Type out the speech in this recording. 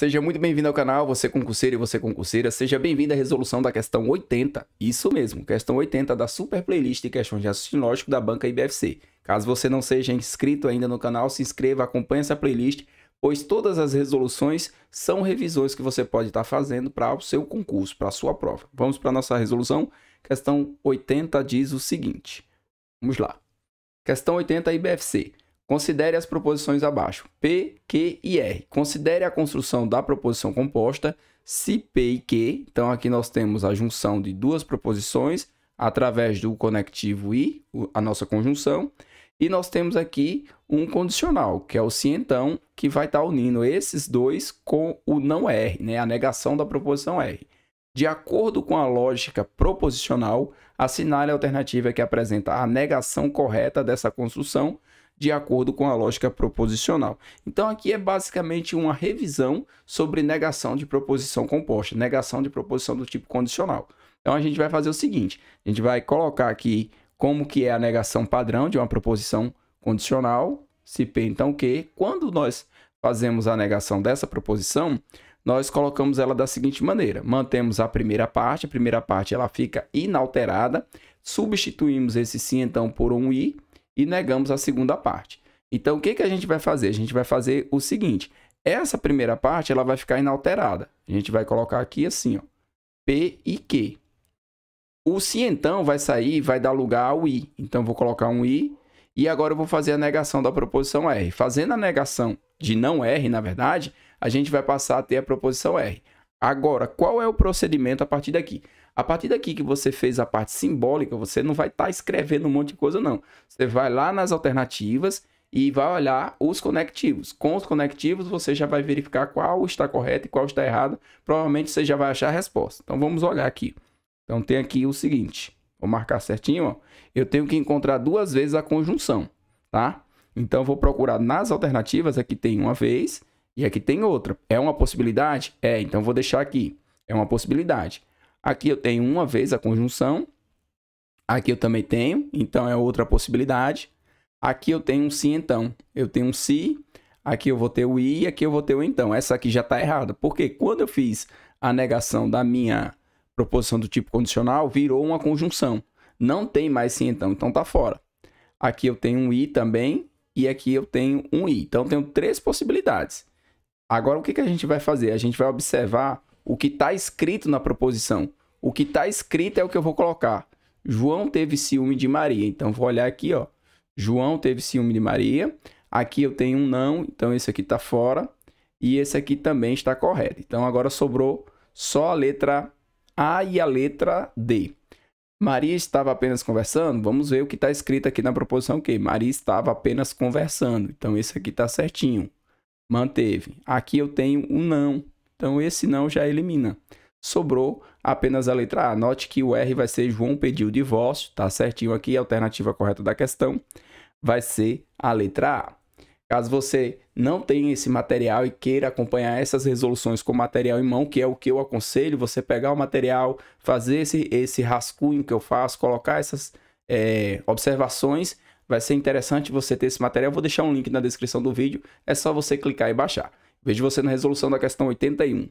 Seja muito bem-vindo ao canal, você concurseiro e você concurseira. Seja bem-vindo à resolução da questão 80. Isso mesmo, questão 80 da super playlist de questões de raciocínio lógico da banca IBFC. Caso você não seja inscrito ainda no canal, se inscreva, acompanhe essa playlist, pois todas as resoluções são revisões que você pode estar fazendo para o seu concurso, para a sua prova. Vamos para a nossa resolução. Questão 80 diz o seguinte. Vamos lá. Questão 80 IBFC. Considere as proposições abaixo, P, Q e R. Considere a construção da proposição composta, se P e Q. Então, aqui nós temos a junção de duas proposições através do conectivo I, a nossa conjunção. E nós temos aqui um condicional, que é o se então, que vai estar tá unindo esses dois com o não R, né? a negação da proposição R. De acordo com a lógica proposicional, assinale a alternativa é que apresenta a negação correta dessa construção de acordo com a lógica proposicional. Então aqui é basicamente uma revisão sobre negação de proposição composta, negação de proposição do tipo condicional. Então a gente vai fazer o seguinte, a gente vai colocar aqui como que é a negação padrão de uma proposição condicional, se P então Q. Quando nós fazemos a negação dessa proposição, nós colocamos ela da seguinte maneira: mantemos a primeira parte, a primeira parte ela fica inalterada, substituímos esse sim então por um i e negamos a segunda parte. Então, o que, que a gente vai fazer? A gente vai fazer o seguinte. Essa primeira parte ela vai ficar inalterada. A gente vai colocar aqui assim, ó, P e Q. O se então vai sair, vai dar lugar ao I. Então, vou colocar um I e agora eu vou fazer a negação da proposição R. Fazendo a negação de não R, na verdade, a gente vai passar a ter a proposição R. Agora, qual é o procedimento a partir daqui? A partir daqui que você fez a parte simbólica, você não vai estar tá escrevendo um monte de coisa, não. Você vai lá nas alternativas e vai olhar os conectivos. Com os conectivos, você já vai verificar qual está correto e qual está errado. Provavelmente você já vai achar a resposta. Então vamos olhar aqui. Então tem aqui o seguinte, vou marcar certinho, ó. eu tenho que encontrar duas vezes a conjunção, tá? Então vou procurar nas alternativas, aqui tem uma vez e aqui tem outra. É uma possibilidade? É, então vou deixar aqui. É uma possibilidade. Aqui eu tenho uma vez a conjunção. Aqui eu também tenho, então é outra possibilidade. Aqui eu tenho um se então. Eu tenho um se, aqui eu vou ter o i, aqui eu vou ter o então. Essa aqui já está errada, porque quando eu fiz a negação da minha proposição do tipo condicional, virou uma conjunção. Não tem mais se então, então está fora. Aqui eu tenho um i também e aqui eu tenho um i. Então eu tenho três possibilidades. Agora o que, que a gente vai fazer? A gente vai observar o que está escrito na proposição. O que está escrito é o que eu vou colocar. João teve ciúme de Maria. Então, vou olhar aqui, ó. João teve ciúme de Maria. Aqui eu tenho um não, então esse aqui está fora. E esse aqui também está correto. Então, agora sobrou só a letra A e a letra D. Maria estava apenas conversando? Vamos ver o que está escrito aqui na proposição que Maria estava apenas conversando. Então, esse aqui está certinho. Manteve. Aqui eu tenho um não. Então esse não já elimina. Sobrou apenas a letra A. Note que o R vai ser João pediu divórcio, tá certinho aqui, a alternativa correta da questão vai ser a letra A. Caso você não tenha esse material e queira acompanhar essas resoluções com material em mão, que é o que eu aconselho, você pegar o material, fazer esse, esse rascunho que eu faço, colocar essas é, observações, vai ser interessante você ter esse material. vou deixar um link na descrição do vídeo, é só você clicar e baixar. Vejo você na resolução da questão 81.